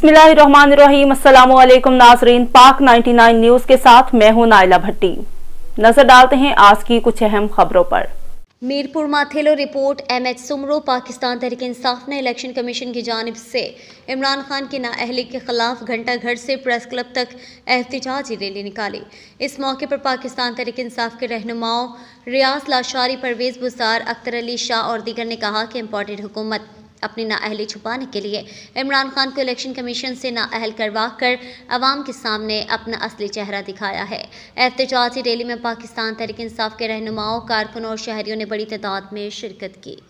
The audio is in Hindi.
बिस्मिल्लाहिर्रहमानिर्रहीम अस्सलाम वालेकुम नाजरीन पाक 99 न्यूज के साथ मैं हूं नाइला भट्टी नजर डालते हैं आज की कुछ अहम खबरों पर Mirpur Mathelo report M H Soomro Pakistan Tehreek Insaf ने इलेक्शन कमीशन की जानब से इमरान खान की नाअहली के खिलाफ घंटा घर से प्रेस क्लब तक एहतजाजी रैली निकाली इस मौके पर पाकिस्तान तहरीक इंसाफ के रहनुमाओं रियाज लाशारी परवेज़ बुसार अख्तर अली शाह और दीगर ने कहा कि इम्पोर्टेड हुकूमत अपनी नाअहली छुपाने के लिए इमरान खान को इलेक्शन कमीशन से नाअहल करवा कर आवाम के सामने अपना असली चेहरा दिखाया है एहतजाजी रैली में पाकिस्तान तहरीक इंसाफ के रहनुमाओं कारकुनों और शहरीों ने बड़ी तादाद में शिरकत की